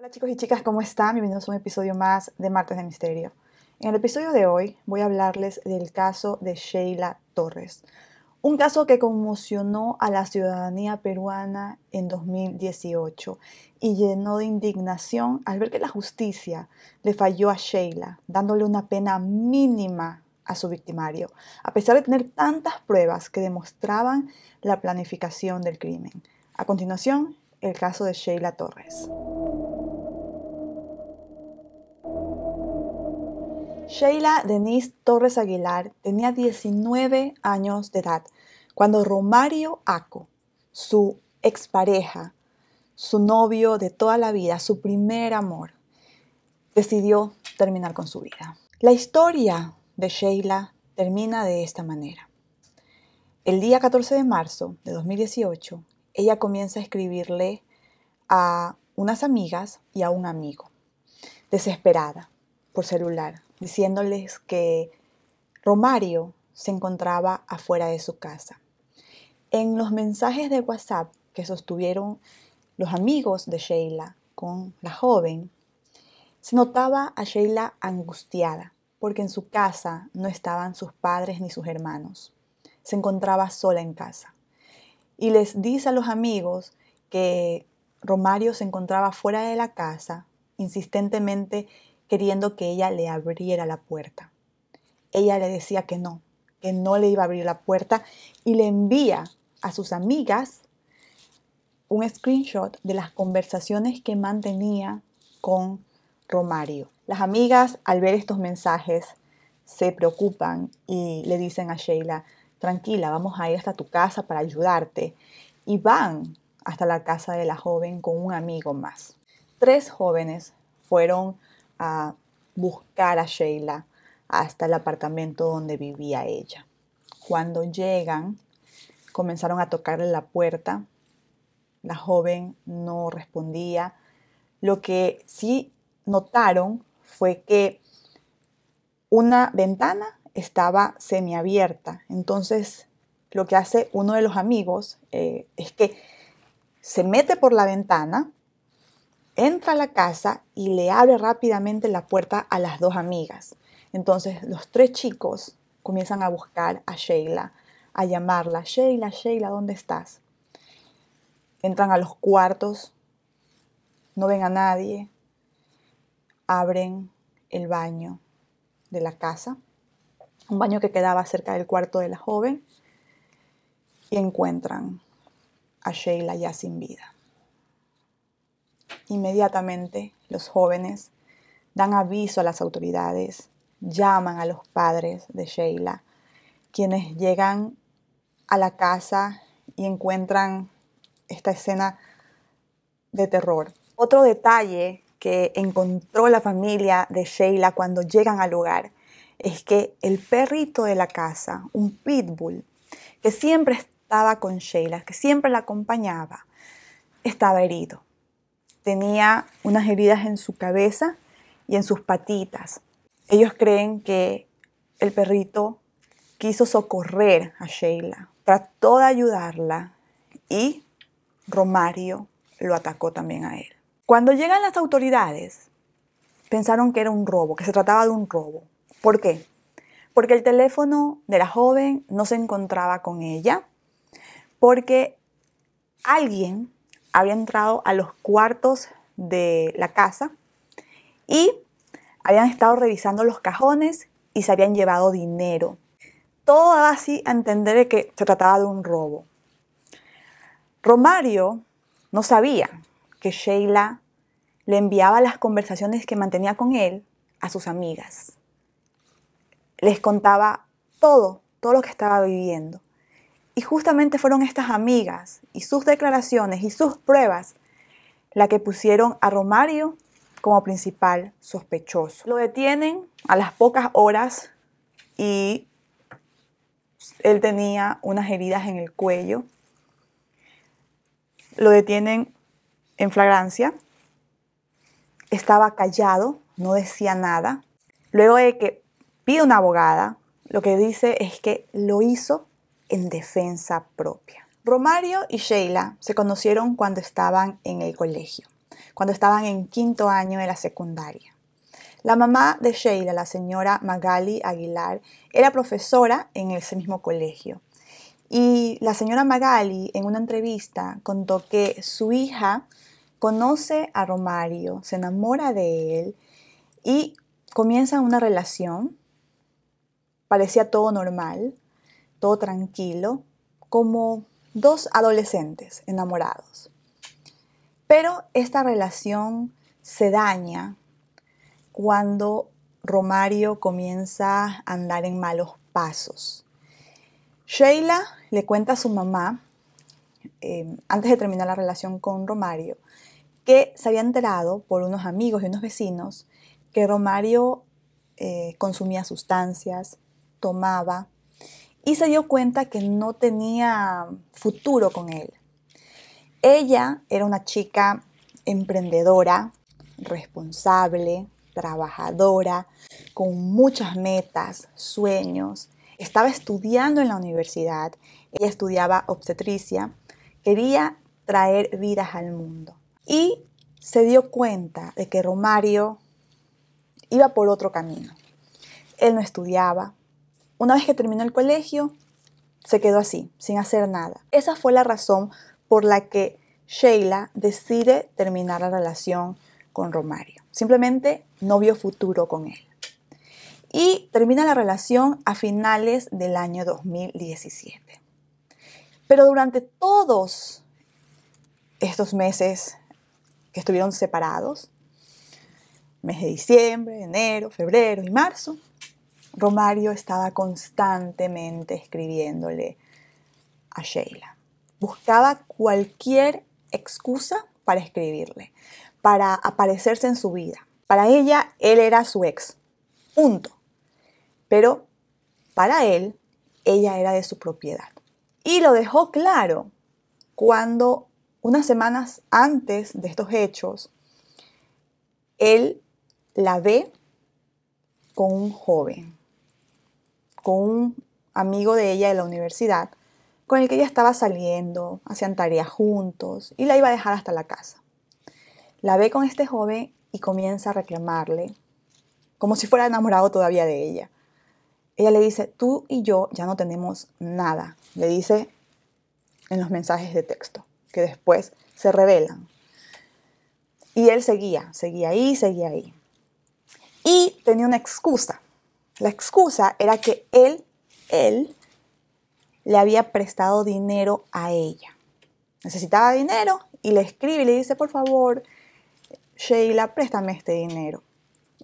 Hola chicos y chicas, ¿cómo están? Bienvenidos a un episodio más de Martes de Misterio. En el episodio de hoy voy a hablarles del caso de Sheila Torres, un caso que conmocionó a la ciudadanía peruana en 2018 y llenó de indignación al ver que la justicia le falló a Sheila, dándole una pena mínima a su victimario, a pesar de tener tantas pruebas que demostraban la planificación del crimen. A continuación, el caso de Sheila Torres. Sheila Denise Torres Aguilar tenía 19 años de edad cuando Romario Aco, su expareja, su novio de toda la vida, su primer amor, decidió terminar con su vida. La historia de Sheila termina de esta manera. El día 14 de marzo de 2018, ella comienza a escribirle a unas amigas y a un amigo, desesperada por celular, diciéndoles que Romario se encontraba afuera de su casa. En los mensajes de WhatsApp que sostuvieron los amigos de Sheila con la joven, se notaba a Sheila angustiada porque en su casa no estaban sus padres ni sus hermanos. Se encontraba sola en casa. Y les dice a los amigos que Romario se encontraba fuera de la casa, insistentemente queriendo que ella le abriera la puerta. Ella le decía que no, que no le iba a abrir la puerta y le envía a sus amigas un screenshot de las conversaciones que mantenía con Romario. Las amigas al ver estos mensajes se preocupan y le dicen a Sheila, tranquila, vamos a ir hasta tu casa para ayudarte. Y van hasta la casa de la joven con un amigo más. Tres jóvenes fueron a buscar a Sheila hasta el apartamento donde vivía ella. Cuando llegan, comenzaron a tocarle la puerta. La joven no respondía. Lo que sí notaron fue que una ventana estaba semiabierta. Entonces, lo que hace uno de los amigos eh, es que se mete por la ventana entra a la casa y le abre rápidamente la puerta a las dos amigas. Entonces los tres chicos comienzan a buscar a Sheila, a llamarla, Sheila, Sheila, ¿dónde estás? Entran a los cuartos, no ven a nadie, abren el baño de la casa, un baño que quedaba cerca del cuarto de la joven, y encuentran a Sheila ya sin vida. Inmediatamente los jóvenes dan aviso a las autoridades, llaman a los padres de Sheila, quienes llegan a la casa y encuentran esta escena de terror. Otro detalle que encontró la familia de Sheila cuando llegan al lugar es que el perrito de la casa, un pitbull, que siempre estaba con Sheila, que siempre la acompañaba, estaba herido tenía unas heridas en su cabeza y en sus patitas. Ellos creen que el perrito quiso socorrer a Sheila, trató de ayudarla y Romario lo atacó también a él. Cuando llegan las autoridades, pensaron que era un robo, que se trataba de un robo. ¿Por qué? Porque el teléfono de la joven no se encontraba con ella, porque alguien había entrado a los cuartos de la casa y habían estado revisando los cajones y se habían llevado dinero. Todo daba así a entender que se trataba de un robo. Romario no sabía que Sheila le enviaba las conversaciones que mantenía con él a sus amigas. Les contaba todo, todo lo que estaba viviendo. Y justamente fueron estas amigas y sus declaraciones y sus pruebas la que pusieron a Romario como principal sospechoso. Lo detienen a las pocas horas y él tenía unas heridas en el cuello. Lo detienen en flagrancia. Estaba callado, no decía nada. Luego de que pide una abogada, lo que dice es que lo hizo en defensa propia. Romario y Sheila se conocieron cuando estaban en el colegio, cuando estaban en quinto año de la secundaria. La mamá de Sheila, la señora Magali Aguilar, era profesora en ese mismo colegio. Y la señora Magali en una entrevista contó que su hija conoce a Romario, se enamora de él y comienza una relación. Parecía todo normal, todo tranquilo, como dos adolescentes enamorados. Pero esta relación se daña cuando Romario comienza a andar en malos pasos. Sheila le cuenta a su mamá, em, antes de terminar la relación con Romario, que se había enterado por unos amigos y unos vecinos que Romario eh, consumía sustancias, tomaba, y se dio cuenta que no tenía futuro con él. Ella era una chica emprendedora, responsable, trabajadora, con muchas metas, sueños. Estaba estudiando en la universidad, ella estudiaba obstetricia, quería traer vidas al mundo. Y se dio cuenta de que Romario iba por otro camino. Él no estudiaba, una vez que terminó el colegio, se quedó así, sin hacer nada. Esa fue la razón por la que Sheila decide terminar la relación con Romario. Simplemente no vio futuro con él. Y termina la relación a finales del año 2017. Pero durante todos estos meses que estuvieron separados, mes de diciembre, enero, febrero y marzo, Romario estaba constantemente escribiéndole a Sheila. Buscaba cualquier excusa para escribirle, para aparecerse en su vida. Para ella, él era su ex. Punto. Pero para él, ella era de su propiedad. Y lo dejó claro cuando, unas semanas antes de estos hechos, él la ve con un joven con un amigo de ella de la universidad, con el que ella estaba saliendo, hacían tareas juntos y la iba a dejar hasta la casa. La ve con este joven y comienza a reclamarle, como si fuera enamorado todavía de ella. Ella le dice, tú y yo ya no tenemos nada, le dice en los mensajes de texto, que después se revelan. Y él seguía, seguía ahí, seguía ahí. Y tenía una excusa. La excusa era que él, él, le había prestado dinero a ella. Necesitaba dinero y le escribe y le dice, por favor, Sheila, préstame este dinero.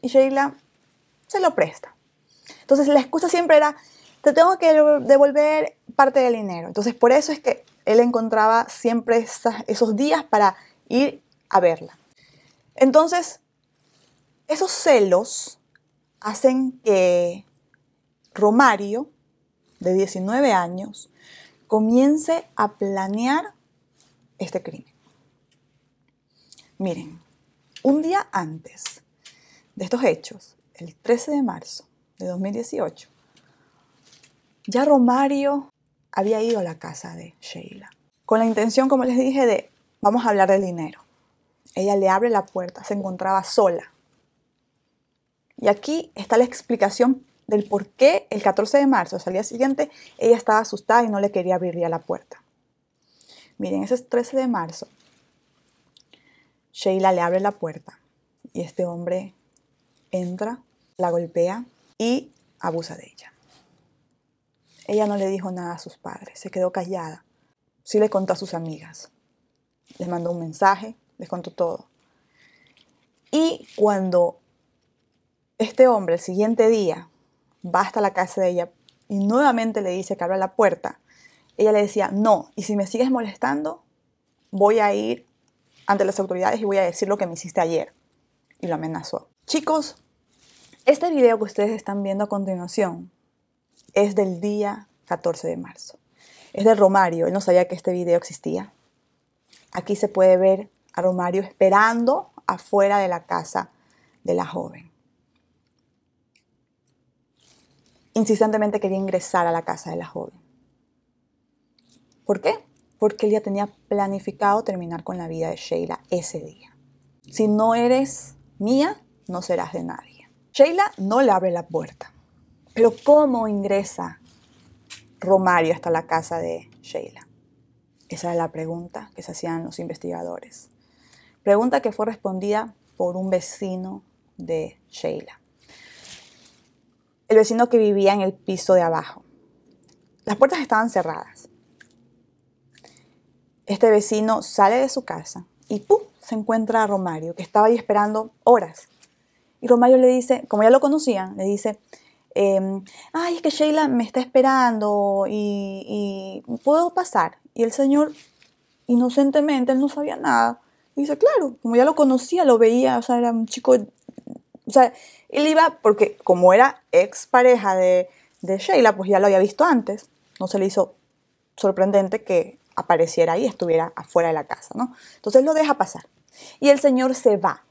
Y Sheila se lo presta. Entonces la excusa siempre era, te tengo que devolver parte del dinero. Entonces por eso es que él encontraba siempre esos días para ir a verla. Entonces, esos celos hacen que Romario, de 19 años, comience a planear este crimen. Miren, un día antes de estos hechos, el 13 de marzo de 2018, ya Romario había ido a la casa de Sheila, con la intención, como les dije, de vamos a hablar del dinero. Ella le abre la puerta, se encontraba sola. Y aquí está la explicación del por qué el 14 de marzo, al día siguiente, ella estaba asustada y no le quería abrir ya la puerta. Miren, ese es 13 de marzo. Sheila le abre la puerta y este hombre entra, la golpea y abusa de ella. Ella no le dijo nada a sus padres, se quedó callada. Sí le contó a sus amigas. Les mandó un mensaje, les contó todo. Y cuando este hombre el siguiente día va hasta la casa de ella y nuevamente le dice que abra la puerta. Ella le decía, no, y si me sigues molestando, voy a ir ante las autoridades y voy a decir lo que me hiciste ayer. Y lo amenazó. Chicos, este video que ustedes están viendo a continuación es del día 14 de marzo. Es de Romario, él no sabía que este video existía. Aquí se puede ver a Romario esperando afuera de la casa de la joven. insistentemente quería ingresar a la casa de la joven. ¿Por qué? Porque él ya tenía planificado terminar con la vida de Sheila ese día. Si no eres mía, no serás de nadie. Sheila no le abre la puerta. Pero ¿cómo ingresa Romario hasta la casa de Sheila? Esa era la pregunta que se hacían los investigadores. Pregunta que fue respondida por un vecino de Sheila el vecino que vivía en el piso de abajo. Las puertas estaban cerradas. Este vecino sale de su casa y ¡pum! se encuentra a Romario, que estaba ahí esperando horas. Y Romario le dice, como ya lo conocía, le dice, em, ay, es que Sheila me está esperando y, y, puedo pasar. Y el señor, inocentemente, él no sabía nada. Y dice, claro, como ya lo conocía, lo veía, o sea, era un chico o sea, él iba porque como era ex pareja de, Sheila, pues ya lo había visto antes, no se le hizo sorprendente que apareciera ahí, estuviera afuera de la casa, ¿no? Entonces lo deja pasar. Y el señor se va.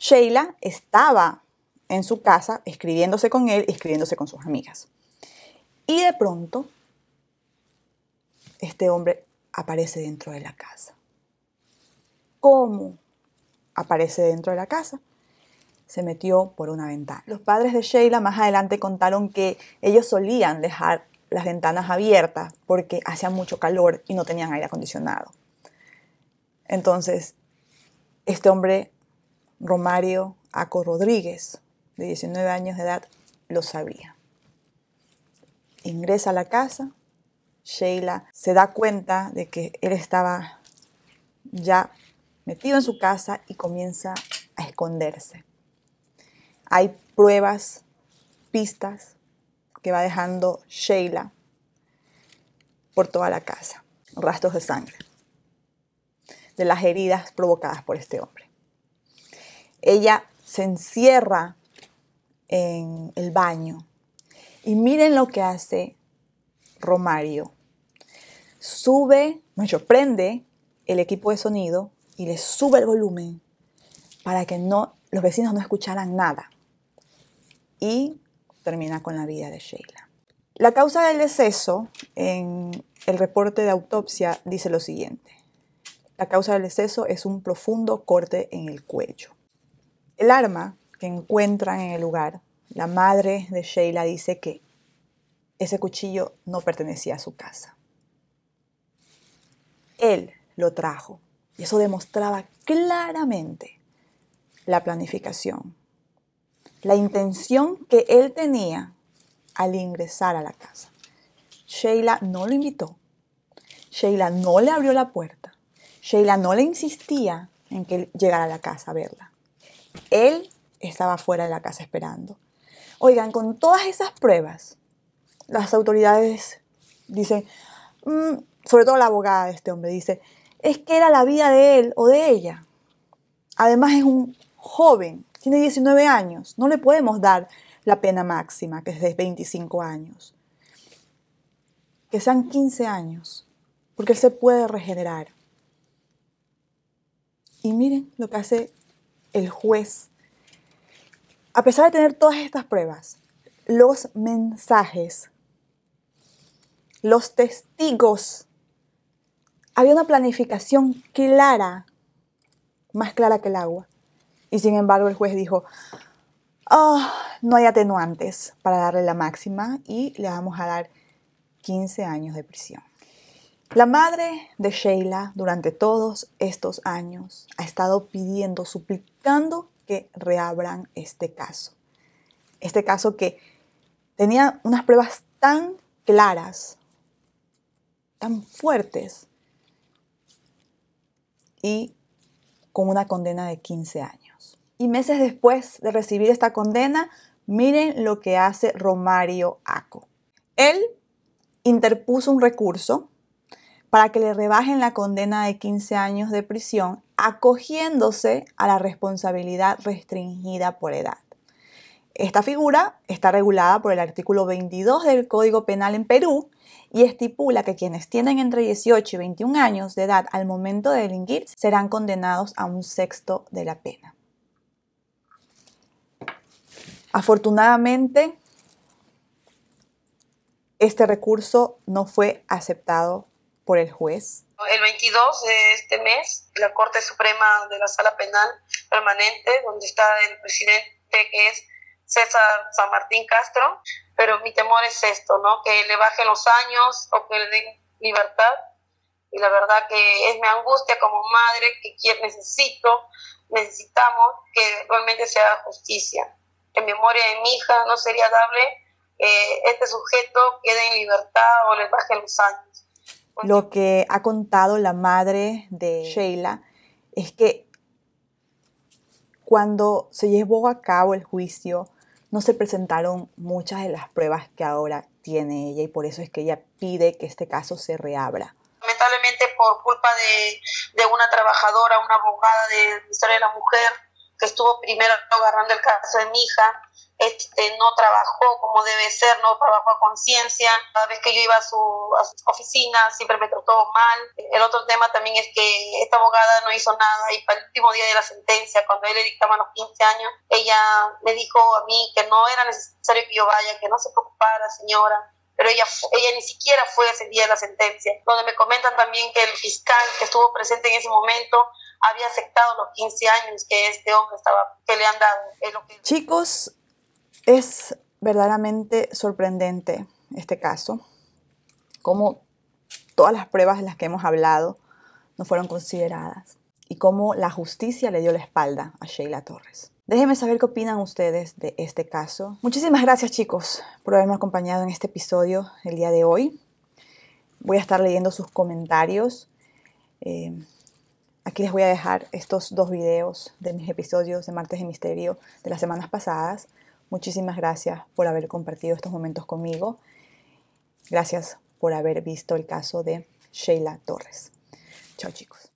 Sheila estaba en su casa escribiéndose con él, escribiéndose con sus amigas. Y de pronto, este hombre aparece dentro de la casa. ¿Cómo? aparece dentro de la casa. Se metió por una ventana. Los padres de Sheila más adelante contaron que ellos solían dejar las ventanas abiertas porque hacía mucho calor y no tenían aire acondicionado. Entonces, este hombre, Romario Aco Rodríguez, de 19 años de edad, lo sabía. Ingresa a la casa, Sheila se da cuenta de que él estaba ya metido en su casa y comienza a esconderse. Hay pruebas, pistas que va dejando Sheila por toda la casa, rastros de sangre, de las heridas provocadas por este hombre. Ella se encierra en el baño y miren lo que hace Romario. Sube, me sorprende el equipo de sonido y le sube el volumen para que no, los vecinos no escucharan nada. Y termina con la vida de Sheila. La causa del deceso en el reporte de autopsia dice lo siguiente. La causa del deceso es un profundo corte en el cuello. El arma que encuentran en el lugar, la madre de Sheila dice que ese cuchillo no pertenecía a su casa. Él lo trajo y eso demostraba claramente la planificación, la intención que él tenía al ingresar a la casa. Sheila no lo invitó, Sheila no le abrió la puerta, Sheila no le insistía en que llegara a la casa a verla. Él estaba fuera de la casa esperando. Oigan, con todas esas pruebas, las autoridades dicen, mm", sobre todo la abogada de este hombre, dice, es que era la vida de él o de ella. Además es un joven, tiene 19 años, no le podemos dar la pena máxima, que es de 25 años. Que sean 15 años, porque él se puede regenerar. Y miren lo que hace el juez. A pesar de tener todas estas pruebas, los mensajes, los testigos había una planificación clara, más clara que el agua. Y sin embargo el juez dijo, ah, no hay atenuantes para darle la máxima y le vamos a dar 15 años de prisión. La madre de Sheila durante todos estos años ha estado pidiendo, suplicando que reabran este caso. Este caso que tenía unas pruebas tan claras, tan fuertes, y con una condena de 15 años. Y meses después de recibir esta condena, miren lo que hace Romario Aco. Él interpuso un recurso para que le rebajen la condena de 15 años de prisión, acogiéndose a la responsabilidad restringida por edad. Esta figura está regulada por el artículo 22 del Código Penal en Perú y estipula que quienes tienen entre 18 y 21 años de edad al momento de delinquir serán condenados a un sexto de la pena. Afortunadamente, este recurso no fue aceptado por el juez. El 22 de este mes, la Corte Suprema de la Sala Penal Permanente, donde está el presidente que es César San Martín Castro, pero mi temor es esto, ¿no? Que le bajen los años o que le den libertad. Y la verdad que es mi angustia como madre que necesito, necesitamos que realmente se haga justicia. En memoria de mi hija no sería dable que eh, este sujeto quede en libertad o le bajen los años. Lo que ha contado la madre de Sheila es que cuando se llevó a cabo el juicio, no se presentaron muchas de las pruebas que ahora tiene ella y por eso es que ella pide que este caso se reabra. Lamentablemente por culpa de, de una trabajadora, una abogada de Ministerio de la Mujer, que estuvo primero agarrando el caso de mi hija, este, no trabajó como debe ser, no trabajó a conciencia. Cada vez que yo iba a su, oficina siempre me trató mal. El otro tema también es que esta abogada no hizo nada y para el último día de la sentencia, cuando él le dictaban los 15 años, ella me dijo a mí que no era necesario que yo vaya, que no se preocupara, señora, pero ella, ella ni siquiera fue ese día de la sentencia, donde me comentan también que el fiscal que estuvo presente en ese momento había aceptado los 15 años que este hombre estaba, que le han dado. Chicos, es verdaderamente sorprendente este caso, cómo todas las pruebas de las que hemos hablado no fueron consideradas y cómo la justicia le dio la espalda a Sheila Torres. Déjenme saber qué opinan ustedes de este caso. Muchísimas gracias chicos por haberme acompañado en este episodio el día de hoy. Voy a estar leyendo sus comentarios. Eh, aquí les voy a dejar estos dos videos de mis episodios de Martes de Misterio de las semanas pasadas Muchísimas gracias por haber compartido estos momentos conmigo. Gracias por haber visto el caso de Sheila Torres. Chao chicos.